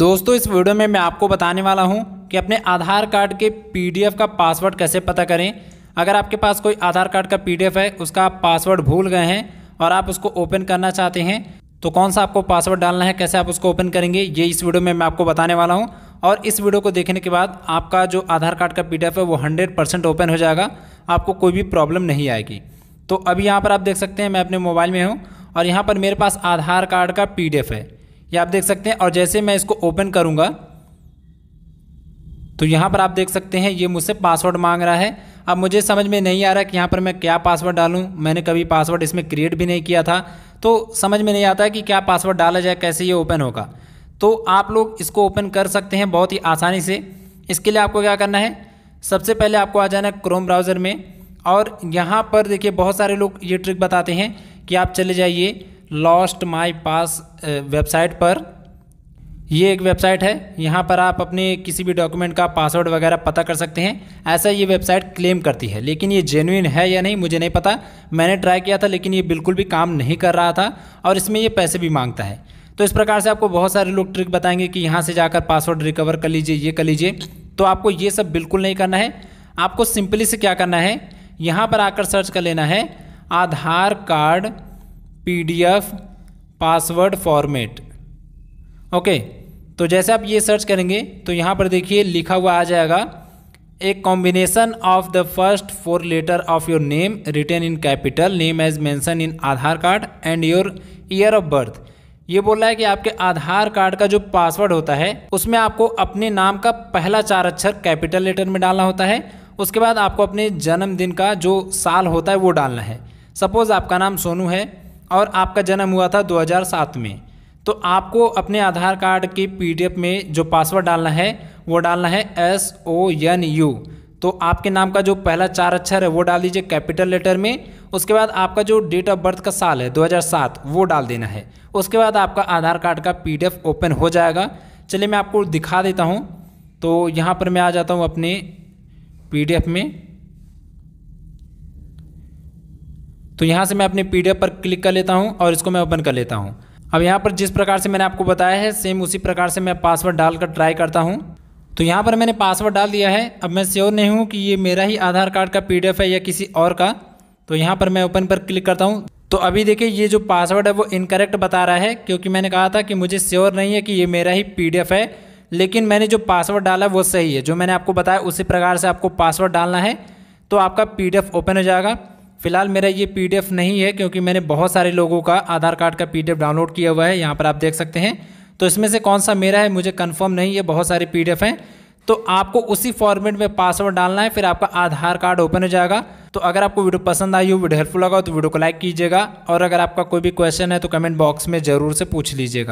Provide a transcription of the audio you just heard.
दोस्तों इस वीडियो में मैं आपको बताने वाला हूं कि अपने आधार कार्ड के पीडीएफ का पासवर्ड कैसे पता करें अगर आपके पास कोई आधार कार्ड का पीडीएफ है उसका आप पासवर्ड भूल गए हैं और आप उसको ओपन करना चाहते हैं तो कौन सा आपको पासवर्ड डालना है कैसे आप उसको ओपन करेंगे ये इस वीडियो में मैं आपको बताने वाला हूँ और इस वीडियो को देखने के बाद आपका जो आधार कार्ड का पी है वो हंड्रेड परसेंट ओपन हो जाएगा आपको कोई भी प्रॉब्लम नहीं आएगी तो अभी यहाँ पर आप देख सकते हैं मैं अपने मोबाइल में हूँ और यहाँ पर मेरे पास आधार कार्ड का पी है ये आप देख सकते हैं और जैसे मैं इसको ओपन करूँगा तो यहाँ पर आप देख सकते हैं ये मुझसे पासवर्ड मांग रहा है अब मुझे समझ में नहीं आ रहा कि यहाँ पर मैं क्या पासवर्ड डालूँ मैंने कभी पासवर्ड इसमें क्रिएट भी नहीं किया था तो समझ में नहीं आता कि क्या पासवर्ड डाला जाए कैसे ये ओपन होगा तो आप लोग इसको ओपन कर सकते हैं बहुत ही आसानी से इसके लिए आपको क्या करना है सबसे पहले आपको आ जाना है क्रोम ब्राउज़र में और यहाँ पर देखिए बहुत सारे लोग ये ट्रिक बताते हैं कि आप चले जाइए लॉस्ट माई पास वेबसाइट पर ये एक वेबसाइट है यहाँ पर आप अपने किसी भी डॉक्यूमेंट का पासवर्ड वगैरह पता कर सकते हैं ऐसा ये वेबसाइट क्लेम करती है लेकिन ये जेन्यून है या नहीं मुझे नहीं पता मैंने ट्राई किया था लेकिन ये बिल्कुल भी काम नहीं कर रहा था और इसमें ये पैसे भी मांगता है तो इस प्रकार से आपको बहुत सारे लोग ट्रिक बताएंगे कि यहाँ से जाकर पासवर्ड रिकवर कर लीजिए ये कर लीजिए तो आपको ये सब बिल्कुल नहीं करना है आपको सिंपली से क्या करना है यहाँ पर आकर सर्च कर लेना है Aadhaar card PDF password format okay तो जैसे आप ये सर्च करेंगे तो यहाँ पर देखिए लिखा हुआ आ जाएगा a combination of the first four letter of your name written in capital name as mentioned in Aadhaar card and your year of birth ये बोल रहा है कि आपके आधार कार्ड का जो पासवर्ड होता है उसमें आपको अपने नाम का पहला चार अक्षर कैपिटल लेटर में डालना होता है उसके बाद आपको अपने जन्मदिन का जो साल होता है वो डालना है सपोज़ आपका नाम सोनू है और आपका जन्म हुआ था 2007 में तो आपको अपने आधार कार्ड की पीडीएफ में जो पासवर्ड डालना है वो डालना है एस ओ एन यू तो आपके नाम का जो पहला चार अक्षर है वो डाल दीजिए कैपिटल लेटर में उसके बाद आपका जो डेट ऑफ बर्थ का साल है 2007 वो डाल देना है उसके बाद आपका आधार कार्ड का पीडीएफ ओपन हो जाएगा चलिए मैं आपको दिखा देता हूँ तो यहाँ पर मैं आ जाता हूँ अपने पीडीएफ में तो यहाँ से मैं अपने पी पर क्लिक कर लेता हूँ और इसको मैं ओपन कर लेता हूँ अब यहाँ पर जिस प्रकार से मैंने आपको बताया है सेम उसी प्रकार से मैं पासवर्ड डालकर ट्राई करता हूँ तो यहाँ पर मैंने पासवर्ड डाल दिया है अब मैं श्योर नहीं हूँ कि ये मेरा ही आधार कार्ड का पी है या किसी और का तो यहाँ पर मैं ओपन पर क्लिक करता हूँ तो अभी देखिए ये जो पासवर्ड है वो इनकरेक्ट बता रहा है क्योंकि मैंने कहा था कि मुझे श्योर नहीं है कि ये मेरा ही पी है लेकिन मैंने जो पासवर्ड डाला वो सही है जो मैंने आपको बताया उसी प्रकार से आपको पासवर्ड डालना है तो आपका पी ओपन हो जाएगा फिलहाल मेरा ये पी नहीं है क्योंकि मैंने बहुत सारे लोगों का आधार कार्ड का पी डाउनलोड किया हुआ है यहाँ पर आप देख सकते हैं तो इसमें से कौन सा मेरा है मुझे कन्फर्म नहीं है बहुत सारे पी हैं तो आपको उसी फॉर्मेट में पासवर्ड डालना है फिर आपका आधार कार्ड ओपन हो जाएगा तो अगर आपको वीडियो पसंद आई हो वीडियो हेल्पफुल लगा हो तो वीडियो को लाइक कीजिएगा और अगर आपका कोई भी क्वेश्चन है तो कमेंट बॉक्स में ज़रूर से पूछ लीजिएगा